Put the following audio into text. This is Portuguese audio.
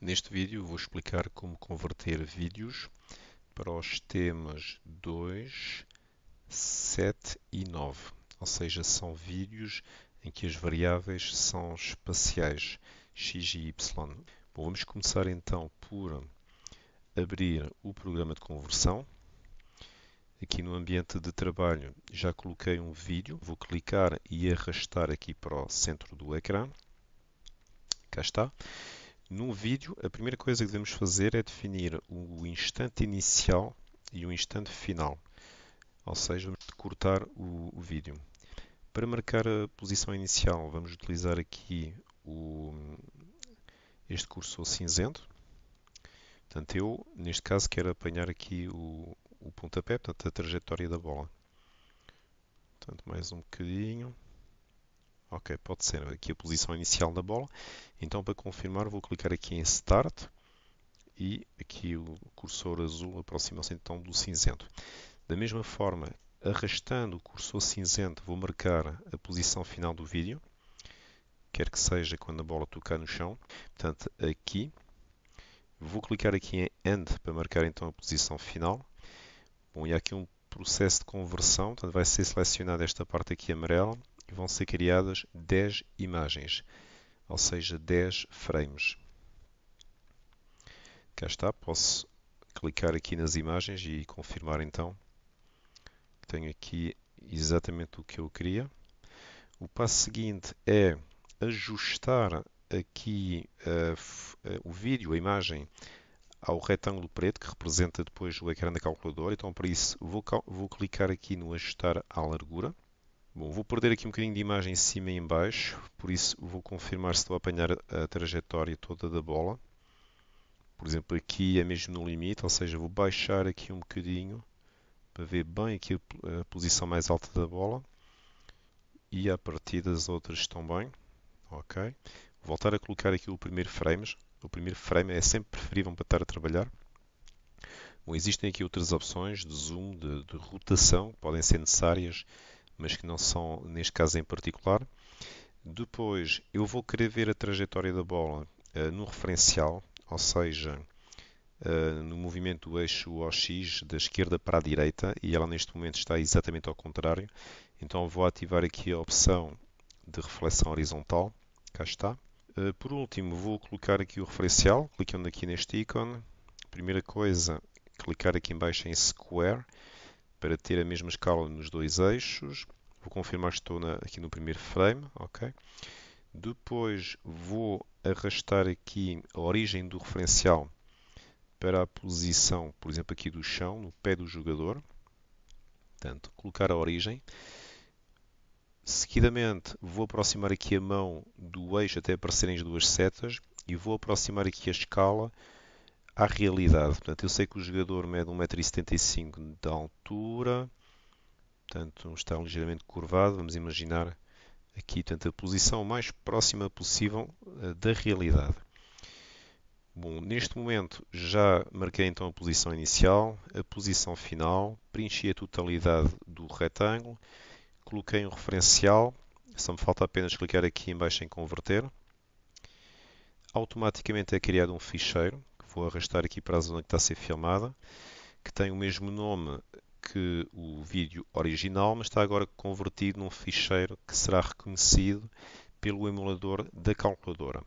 Neste vídeo vou explicar como converter vídeos para os temas 2, 7 e 9, ou seja, são vídeos em que as variáveis são espaciais, x e y. Bom, vamos começar então por abrir o programa de conversão. Aqui no ambiente de trabalho já coloquei um vídeo, vou clicar e arrastar aqui para o centro do ecrã. Cá está. Num vídeo, a primeira coisa que devemos fazer é definir o instante inicial e o instante final, ou seja, vamos cortar o, o vídeo. Para marcar a posição inicial, vamos utilizar aqui o, este cursor cinzento. Portanto, eu, neste caso, quero apanhar aqui o, o pontapé, portanto, a trajetória da bola. Portanto, mais um bocadinho. Ok, pode ser aqui a posição inicial da bola. Então, para confirmar, vou clicar aqui em Start e aqui o cursor azul aproxima-se então do cinzento. Da mesma forma, arrastando o cursor cinzento, vou marcar a posição final do vídeo, quer que seja quando a bola tocar no chão. Portanto, aqui, vou clicar aqui em End para marcar então a posição final. Bom, e há aqui um processo de conversão, portanto vai ser selecionada esta parte aqui amarela, e vão ser criadas 10 imagens, ou seja, 10 frames. Cá está, posso clicar aqui nas imagens e confirmar então que tenho aqui exatamente o que eu queria. O passo seguinte é ajustar aqui uh, o vídeo, a imagem, ao retângulo preto que representa depois o ecrã da calculadora. Então, para isso, vou, vou clicar aqui no ajustar à largura. Bom, vou perder aqui um bocadinho de imagem em cima e em baixo, por isso vou confirmar se estou a apanhar a trajetória toda da bola. Por exemplo, aqui é mesmo no limite, ou seja, vou baixar aqui um bocadinho para ver bem aqui a posição mais alta da bola. E a partir das outras estão bem. Ok. Vou voltar a colocar aqui o primeiro frame, O primeiro frame é sempre preferível para estar a trabalhar. Bom, existem aqui outras opções de zoom, de, de rotação, que podem ser necessárias mas que não são neste caso em particular. Depois eu vou querer ver a trajetória da bola uh, no referencial, ou seja, uh, no movimento do eixo OX da esquerda para a direita, e ela neste momento está exatamente ao contrário. Então vou ativar aqui a opção de reflexão horizontal, cá está. Uh, por último, vou colocar aqui o referencial, clicando aqui neste ícone. Primeira coisa, clicar aqui embaixo em Square para ter a mesma escala nos dois eixos. Vou confirmar que estou na, aqui no primeiro frame, ok? Depois vou arrastar aqui a origem do referencial para a posição, por exemplo, aqui do chão, no pé do jogador. Portanto, colocar a origem. Seguidamente, vou aproximar aqui a mão do eixo até aparecerem as duas setas e vou aproximar aqui a escala à realidade. Portanto, eu sei que o jogador mede 1,75m de altura, portanto, está ligeiramente curvado. Vamos imaginar aqui portanto, a posição mais próxima possível eh, da realidade. Bom, neste momento já marquei então a posição inicial, a posição final, preenchi a totalidade do retângulo, coloquei um referencial, só me falta apenas clicar aqui em baixo em converter. Automaticamente é criado um ficheiro, vou arrastar aqui para a zona que está a ser filmada, que tem o mesmo nome que o vídeo original, mas está agora convertido num ficheiro que será reconhecido pelo emulador da calculadora.